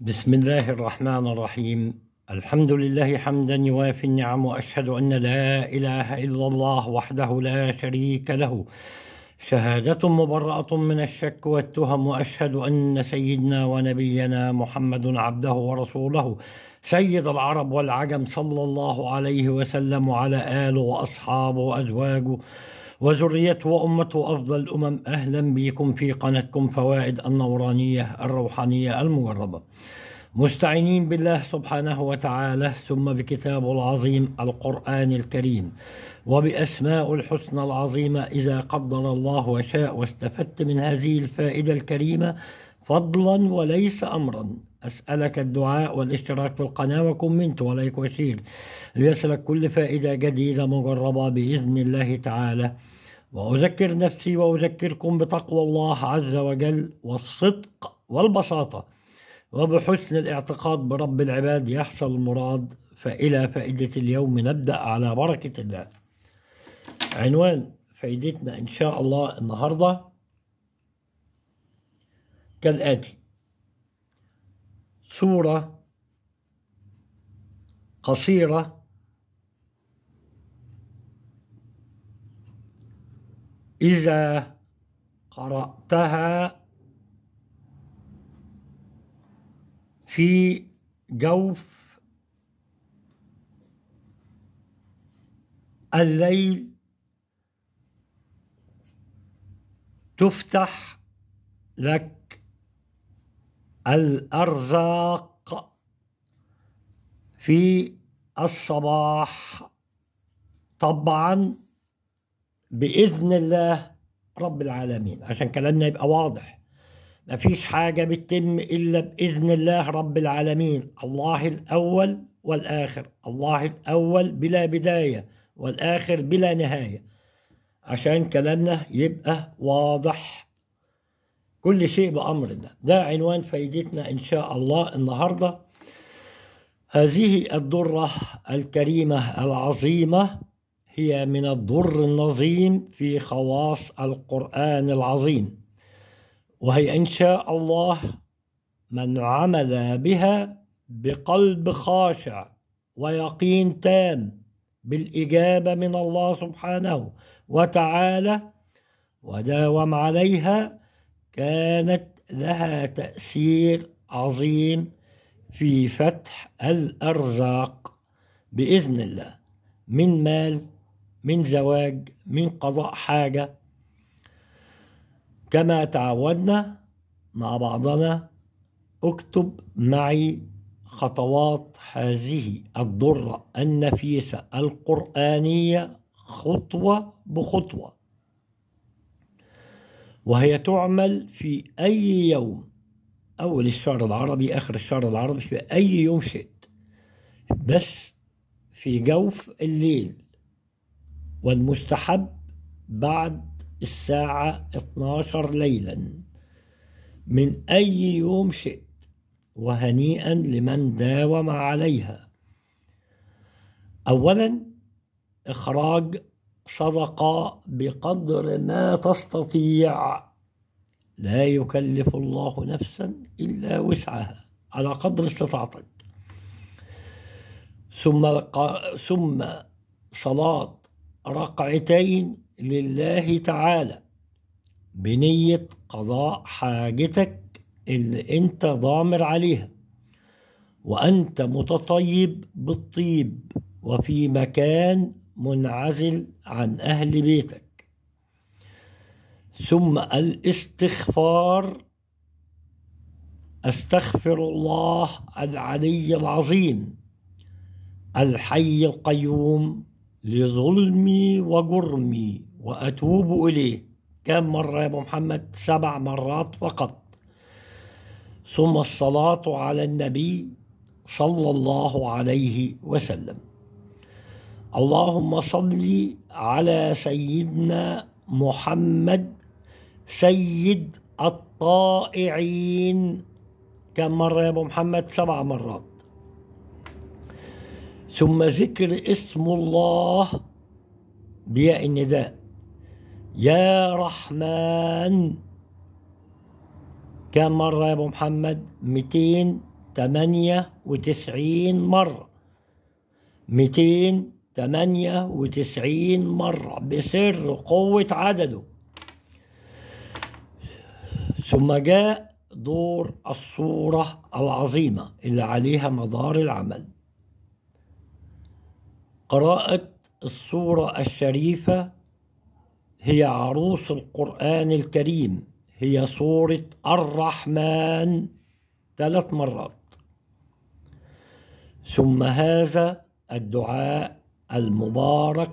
بسم الله الرحمن الرحيم الحمد لله حمدا يوافي النعم واشهد ان لا اله الا الله وحده لا شريك له شهاده مبراه من الشك والتهم واشهد ان سيدنا ونبينا محمد عبده ورسوله سيد العرب والعجم صلى الله عليه وسلم وعلى اله واصحابه وازواجه وذريته وأمة أفضل الأمم أهلا بكم في قناتكم فوائد النورانية الروحانية المجربة مستعينين بالله سبحانه وتعالى ثم بكتابه العظيم القرآن الكريم وبأسماء الحسنى العظيمة إذا قدر الله وشاء واستفدت من هذه الفائدة الكريمة فضلا وليس أمرا أسألك الدعاء والاشتراك في القناة وكومنت ولايك وشير ليصلك كل فائدة جديدة مجربة بإذن الله تعالى وأذكر نفسي وأذكركم بتقوى الله عز وجل والصدق والبساطة وبحسن الاعتقاد برب العباد يحصل المراد فإلى فائدة اليوم نبدأ على بركة الله عنوان فائدتنا إن شاء الله النهارده كالآتي صورة قصيرة إذا قرأتها في جوف الليل تفتح لك الأرزاق في الصباح طبعا بإذن الله رب العالمين عشان كلامنا يبقى واضح مفيش حاجة بتتم إلا بإذن الله رب العالمين الله الأول والآخر الله الأول بلا بداية والآخر بلا نهاية عشان كلامنا يبقى واضح كل شيء بأمر ده ده عنوان فايدتنا إن شاء الله النهاردة هذه الدرة الكريمة العظيمة هي من الضر النظيم في خواص القرآن العظيم وهي إن شاء الله من عمل بها بقلب خاشع ويقين تام بالإجابة من الله سبحانه وتعالى وداوم عليها كانت لها تأثير عظيم في فتح الأرزاق بإذن الله من مال من زواج من قضاء حاجة كما تعودنا مع بعضنا اكتب معي خطوات هذه الضرة النفيسة القرآنية خطوة بخطوة وهي تعمل في أي يوم أول الشهر العربي آخر الشهر العربي في أي يوم شئت بس في جوف الليل والمستحب بعد الساعة 12 ليلا من أي يوم شئت وهنيئا لمن داوم عليها أولا إخراج صدق بقدر ما تستطيع لا يكلف الله نفسا الا وسعها على قدر استطاعتك ثم ثم صلاه ركعتين لله تعالى بنيه قضاء حاجتك اللي انت ضامر عليها وانت متطيب بالطيب وفي مكان منعزل عن أهل بيتك ثم الاستغفار أستغفر الله العلي العظيم الحي القيوم لظلمي وجرمي وأتوب إليه كم مرة يا أبو محمد سبع مرات فقط ثم الصلاة على النبي صلى الله عليه وسلم اللهم صل على سيدنا محمد سيد الطائعين كم مرة يا أبو محمد سبع مرات ثم ذكر اسم الله بياء النداء يا رحمن كم مرة يا أبو محمد وتسعين مرة مئتين 98 مرة بسر قوة عدده ثم جاء دور الصورة العظيمة اللي عليها مدار العمل قراءة الصورة الشريفة هي عروس القرآن الكريم هي صورة الرحمن ثلاث مرات ثم هذا الدعاء المبارك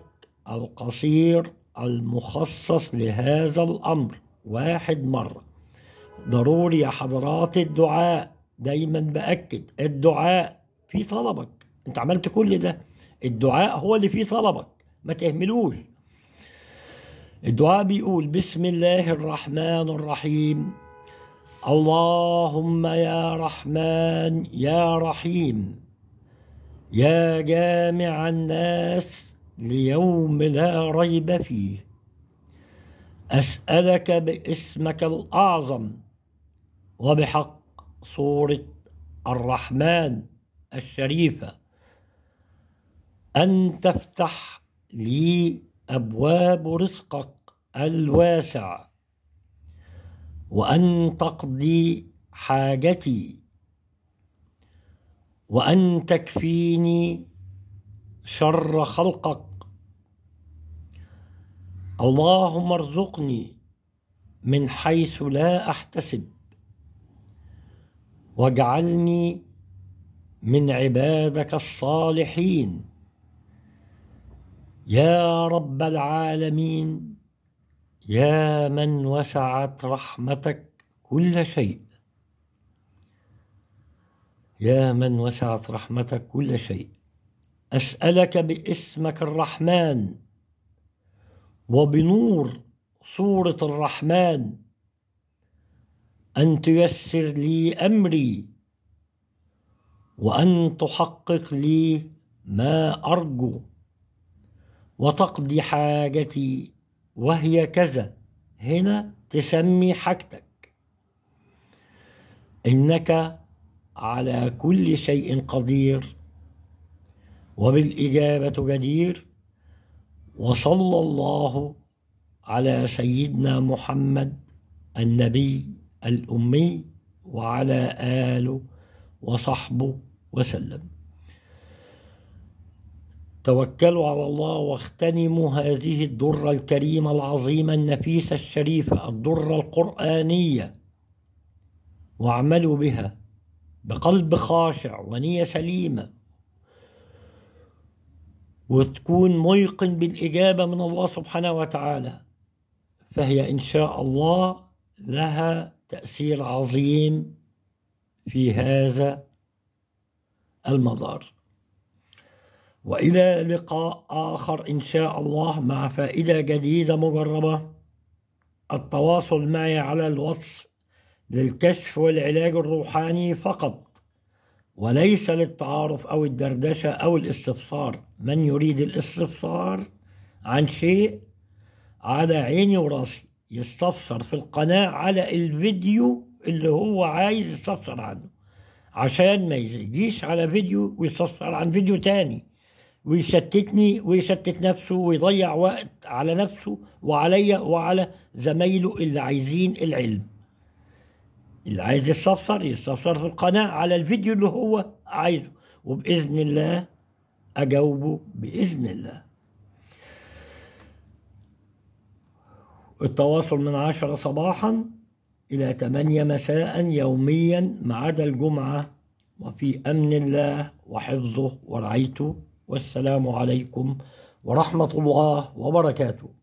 القصير المخصص لهذا الأمر واحد مرة ضروري يا حضرات الدعاء دايما بأكد الدعاء في طلبك انت عملت كل ده الدعاء هو اللي فيه طلبك ما تهملوش الدعاء بيقول بسم الله الرحمن الرحيم اللهم يا رحمن يا رحيم يا جامع الناس ليوم لا ريب فيه اسالك باسمك الاعظم وبحق صوره الرحمن الشريفه ان تفتح لي ابواب رزقك الواسع وان تقضي حاجتي وأن تكفيني شر خلقك اللهم ارزقني من حيث لا أحتسب واجعلني من عبادك الصالحين يا رب العالمين يا من وسعت رحمتك كل شيء يا من وسعت رحمتك كل شيء اسالك باسمك الرحمن وبنور صوره الرحمن ان تيسر لي امري وان تحقق لي ما ارجو وتقضي حاجتي وهي كذا هنا تسمي حاجتك انك على كل شيء قدير وبالاجابه جدير وصلى الله على سيدنا محمد النبي الامي وعلى اله وصحبه وسلم توكلوا على الله واغتنموا هذه الدره الكريمه العظيمه النفيسه الشريفه الدره القرانيه واعملوا بها بقلب خاشع ونية سليمة وتكون ميقن بالإجابة من الله سبحانه وتعالى فهي إن شاء الله لها تأثير عظيم في هذا المدار والى لقاء اخر ان شاء الله مع فائده جديده مجربه التواصل معي على الواتس للكشف والعلاج الروحاني فقط وليس للتعارف أو الدردشة أو الاستفسار من يريد الاستفسار عن شيء على عيني وراسي يستفسر في القناة على الفيديو اللي هو عايز يستفسر عنه عشان ما يجيش على فيديو ويستفسر عن فيديو تاني ويشتتني ويشتت نفسه ويضيع وقت على نفسه وعليا وعلى زمايله اللي عايزين العلم اللي عايز يستفسر يستفسر في القناة على الفيديو اللي هو عايزه وبإذن الله أجاوبه بإذن الله التواصل من عشرة صباحا إلى تمانية مساء يوميا ما عدا الجمعة وفي أمن الله وحفظه ورعيته والسلام عليكم ورحمة الله وبركاته